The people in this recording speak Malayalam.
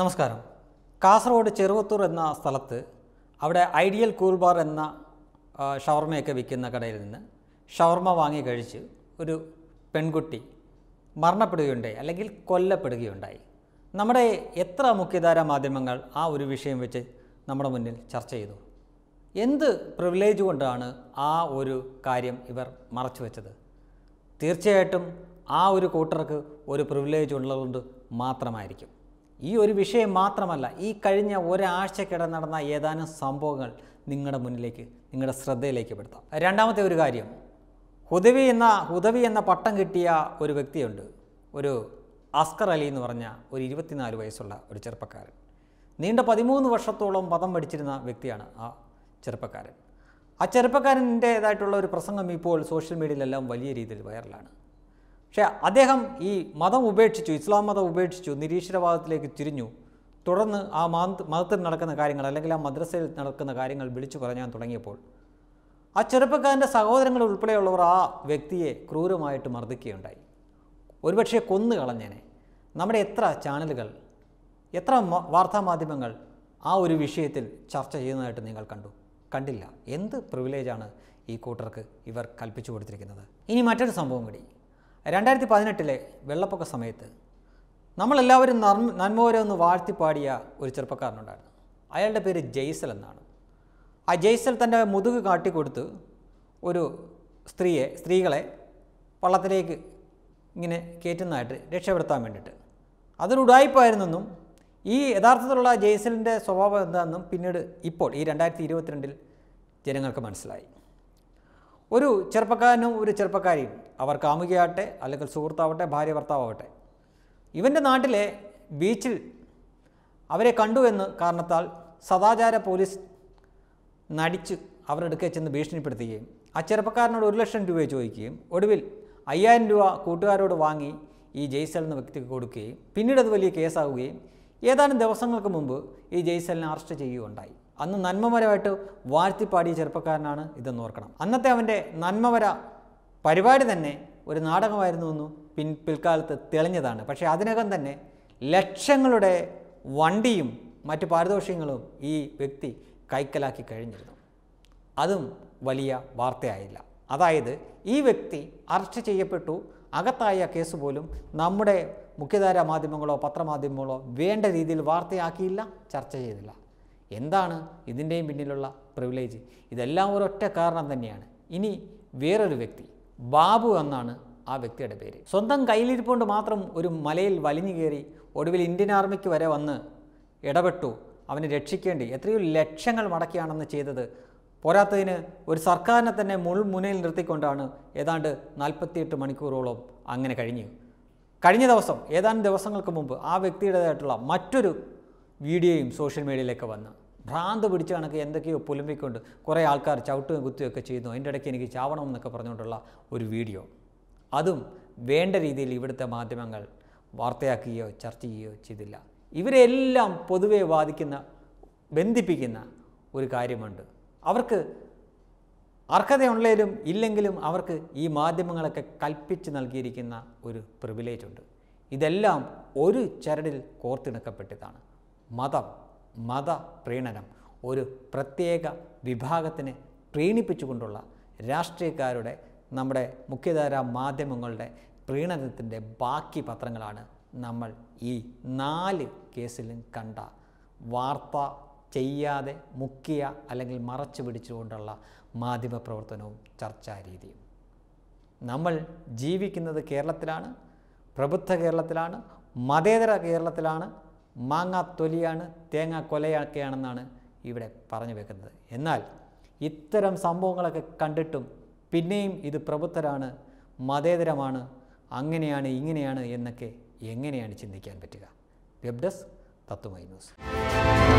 നമസ്കാരം കാസർഗോഡ് ചെറുവത്തൂർ എന്ന സ്ഥലത്ത് അവിടെ ഐഡിയൽ കൂൾ ബാർ എന്ന ഷവർമയൊക്കെ വിൽക്കുന്ന കടയിൽ നിന്ന് ഷവർമ വാങ്ങി കഴിച്ച് ഒരു പെൺകുട്ടി മരണപ്പെടുകയുണ്ടായി അല്ലെങ്കിൽ കൊല്ലപ്പെടുകയുണ്ടായി നമ്മുടെ എത്ര മുഖ്യധാര മാധ്യമങ്ങൾ ആ ഒരു വിഷയം വെച്ച് നമ്മുടെ മുന്നിൽ ചർച്ച ചെയ്തു എന്ത് പ്രിവിലേജ് കൊണ്ടാണ് ആ ഒരു കാര്യം ഇവർ മറച്ചു വെച്ചത് തീർച്ചയായിട്ടും ആ ഒരു കൂട്ടർക്ക് ഒരു പ്രിവിലേജ് ഉള്ളതുകൊണ്ട് മാത്രമായിരിക്കും ഈ ഒരു വിഷയം മാത്രമല്ല ഈ കഴിഞ്ഞ ഒരാഴ്ചക്കിട നടന്ന ഏതാനും സംഭവങ്ങൾ നിങ്ങളുടെ മുന്നിലേക്ക് നിങ്ങളുടെ ശ്രദ്ധയിലേക്ക് പെടുത്താം രണ്ടാമത്തെ ഒരു കാര്യം ഹുദവി എന്ന ഹുദവി എന്ന പട്ടം കിട്ടിയ ഒരു വ്യക്തിയുണ്ട് ഒരു അസ്കർ അലി എന്ന് പറഞ്ഞ ഒരു ഇരുപത്തിനാല് വയസ്സുള്ള ഒരു ചെറുപ്പക്കാരൻ നീണ്ട പതിമൂന്ന് വർഷത്തോളം പദം പഠിച്ചിരുന്ന വ്യക്തിയാണ് ആ ചെറുപ്പക്കാരൻ ആ ചെറുപ്പക്കാരൻ്റെതായിട്ടുള്ള ഒരു പ്രസംഗം ഇപ്പോൾ സോഷ്യൽ മീഡിയയിലെല്ലാം വലിയ രീതിയിൽ വൈറലാണ് പക്ഷേ അദ്ദേഹം ഈ മതം ഉപേക്ഷിച്ചു ഇസ്ലാം മതം ഉപേക്ഷിച്ചു നിരീശ്വരവാദത്തിലേക്ക് തിരിഞ്ഞു തുടർന്ന് ആ മത മതത്തിൽ നടക്കുന്ന കാര്യങ്ങൾ അല്ലെങ്കിൽ ആ മദ്രസയിൽ നടക്കുന്ന കാര്യങ്ങൾ വിളിച്ചു പറഞ്ഞാൻ തുടങ്ങിയപ്പോൾ ആ ചെറുപ്പക്കാരൻ്റെ സഹോദരങ്ങൾ ഉൾപ്പെടെയുള്ളവർ ആ വ്യക്തിയെ ക്രൂരമായിട്ട് മർദ്ദിക്കുകയുണ്ടായി ഒരുപക്ഷെ കൊന്നു കളഞ്ഞേനെ നമ്മുടെ എത്ര ചാനലുകൾ എത്ര വാർത്താമാധ്യമങ്ങൾ ആ ഒരു വിഷയത്തിൽ ചർച്ച ചെയ്യുന്നതായിട്ട് നിങ്ങൾ കണ്ടു കണ്ടില്ല എന്ത് പ്രിവിലേജാണ് ഈ കൂട്ടർക്ക് ഇവർ കൽപ്പിച്ചു കൊടുത്തിരിക്കുന്നത് ഇനി മറ്റൊരു സംഭവം കൂടി രണ്ടായിരത്തി പതിനെട്ടിലെ വെള്ളപ്പൊക്ക സമയത്ത് നമ്മളെല്ലാവരും നന്മ നന്മോരെ ഒന്ന് വാഴ്ത്തിപ്പാടിയ ഒരു ചെറുപ്പക്കാരനുണ്ടായിരുന്നു അയാളുടെ പേര് ജയ്സൽ എന്നാണ് ആ ജയ്സൽ തൻ്റെ മുതുക് കാട്ടിക്കൊടുത്ത് ഒരു സ്ത്രീയെ സ്ത്രീകളെ വള്ളത്തിലേക്ക് ഇങ്ങനെ കയറ്റുന്നതായിട്ട് രക്ഷപ്പെടുത്താൻ വേണ്ടിയിട്ട് അതൊരു ഉടായ്പായിരുന്നെന്നും ഈ യഥാർത്ഥത്തിലുള്ള ജയ്സലിൻ്റെ സ്വഭാവം എന്താണെന്നും പിന്നീട് ഇപ്പോൾ ഈ രണ്ടായിരത്തി ഇരുപത്തിരണ്ടിൽ ജനങ്ങൾക്ക് മനസ്സിലായി ഒരു ചെറുപ്പക്കാരനും ഒരു ചെറുപ്പക്കാരിയും അവർ കാമുകയാവട്ടെ അല്ലെങ്കിൽ സുഹൃത്താവട്ടെ ഭാര്യ ഭർത്താവട്ടെ ഇവൻ്റെ നാട്ടിലെ ബീച്ചിൽ അവരെ കണ്ടു എന്ന് കാരണത്താൽ സദാചാര പോലീസ് നടിച്ച് അവരെടുക്കെ ചെന്ന് ഭീഷണിപ്പെടുത്തുകയും ആ ചെറുപ്പക്കാരനോട് ഒരു ലക്ഷം രൂപ ചോദിക്കുകയും ഒടുവിൽ അയ്യായിരം രൂപ കൂട്ടുകാരോട് വാങ്ങി ഈ ജയ്സൽ എന്ന വ്യക്തിക്ക് കൊടുക്കുകയും പിന്നീട് അത് വലിയ കേസാവുകയും ഏതാനും ദിവസങ്ങൾക്ക് മുമ്പ് ഈ ജയ്സലിനെ അറസ്റ്റ് ചെയ്യുകയുണ്ടായി അന്ന് നന്മമരമായിട്ട് വാഴ്ത്തിപ്പാടിയ ചെറുപ്പക്കാരനാണ് ഇതെന്ന് ഓർക്കണം അന്നത്തെ അവൻ്റെ നന്മമര പരിപാടി തന്നെ ഒരു നാടകമായിരുന്നു എന്ന് പിൻ പിൽക്കാലത്ത് തെളിഞ്ഞതാണ് പക്ഷേ അതിനകം തന്നെ ലക്ഷങ്ങളുടെ വണ്ടിയും മറ്റു പാരിതോഷികങ്ങളും ഈ വ്യക്തി കൈക്കലാക്കി കഴിഞ്ഞിരുന്നു അതും വലിയ വാർത്തയായില്ല അതായത് ഈ വ്യക്തി അറസ്റ്റ് ചെയ്യപ്പെട്ടു അകത്തായ കേസ് പോലും നമ്മുടെ മുഖ്യധാരാ മാധ്യമങ്ങളോ പത്രമാധ്യമങ്ങളോ വേണ്ട രീതിയിൽ വാർത്തയാക്കിയില്ല ചർച്ച ചെയ്തില്ല എന്താണ് ഇതിൻ്റെയും പിന്നിലുള്ള പ്രിവിലേജ് ഇതെല്ലാം ഒരൊറ്റ കാരണം തന്നെയാണ് ഇനി വേറൊരു വ്യക്തി ബാബു എന്നാണ് ആ വ്യക്തിയുടെ പേര് സ്വന്തം കയ്യിലിരിപ്പുകൊണ്ട് മാത്രം ഒരു മലയിൽ വലിഞ്ഞു കയറി ഒടുവിൽ ഇന്ത്യൻ ആർമിക്ക് വരെ വന്ന് ഇടപെട്ടു അവനെ രക്ഷിക്കേണ്ടി എത്രയോ ലക്ഷങ്ങൾ മടക്കിയാണെന്ന് ചെയ്തത് പോരാത്തതിന് ഒരു സർക്കാരിനെ തന്നെ മുൾമുനയിൽ നിർത്തിക്കൊണ്ടാണ് ഏതാണ്ട് നാൽപ്പത്തിയെട്ട് മണിക്കൂറോളം അങ്ങനെ കഴിഞ്ഞു കഴിഞ്ഞ ദിവസം ഏതാനും ദിവസങ്ങൾക്ക് മുമ്പ് ആ വ്യക്തിയുടേതായിട്ടുള്ള മറ്റൊരു വീഡിയോയും സോഷ്യൽ മീഡിയയിലൊക്കെ വന്ന് ഭ്രാന്ത് പിടിച്ച കണക്ക് എന്തൊക്കെയോ പുലമ്പിക്കൊണ്ട് കുറേ ആൾക്കാർ ചവിട്ടുകയും കുത്തുകയൊക്കെ ചെയ്യുന്നു അതിൻ്റെ ഇടയ്ക്ക് എനിക്ക് ചാവണമെന്നൊക്കെ പറഞ്ഞുകൊണ്ടുള്ള ഒരു വീഡിയോ അതും വേണ്ട രീതിയിൽ ഇവിടുത്തെ മാധ്യമങ്ങൾ വാർത്തയാക്കുകയോ ചർച്ച ചെയ്യുകയോ ചെയ്തില്ല ഇവരെല്ലാം പൊതുവെ വാദിക്കുന്ന ബന്ധിപ്പിക്കുന്ന ഒരു കാര്യമുണ്ട് അവർക്ക് അർഹതയുള്ളതിലും ഇല്ലെങ്കിലും അവർക്ക് ഈ മാധ്യമങ്ങളൊക്കെ കൽപ്പിച്ച് നൽകിയിരിക്കുന്ന ഒരു പ്രിവിലേജ് ഉണ്ട് ഇതെല്ലാം ഒരു ചരടിൽ കോർത്തിണക്കപ്പെട്ടതാണ് മതം മത പ്രീണനം ഒരു പ്രത്യേക വിഭാഗത്തിനെ പ്രീണിപ്പിച്ചുകൊണ്ടുള്ള രാഷ്ട്രീയക്കാരുടെ നമ്മുടെ മുഖ്യധാരാ മാധ്യമങ്ങളുടെ പ്രീണനത്തിൻ്റെ ബാക്കി പത്രങ്ങളാണ് നമ്മൾ ഈ നാല് കേസിലും കണ്ട വാർത്ത ചെയ്യാതെ മുക്കിയ അല്ലെങ്കിൽ മറച്ചു പിടിച്ചുകൊണ്ടുള്ള മാധ്യമ പ്രവർത്തനവും ചർച്ചാ നമ്മൾ ജീവിക്കുന്നത് കേരളത്തിലാണ് പ്രബുദ്ധ കേരളത്തിലാണ് മതേതര കേരളത്തിലാണ് മാങ്ങ തൊലിയാണ് തേങ്ങ കൊലയൊക്കെയാണെന്നാണ് ഇവിടെ പറഞ്ഞു വെക്കുന്നത് എന്നാൽ ഇത്തരം സംഭവങ്ങളൊക്കെ കണ്ടിട്ടും പിന്നെയും ഇത് പ്രബുദ്ധരാണ് മതേതരമാണ് അങ്ങനെയാണ് ഇങ്ങനെയാണ് എന്നൊക്കെ എങ്ങനെയാണ് ചിന്തിക്കാൻ പറ്റുക വെബ് ഡെസ്ക് തത്വമൈ ന്യൂസ്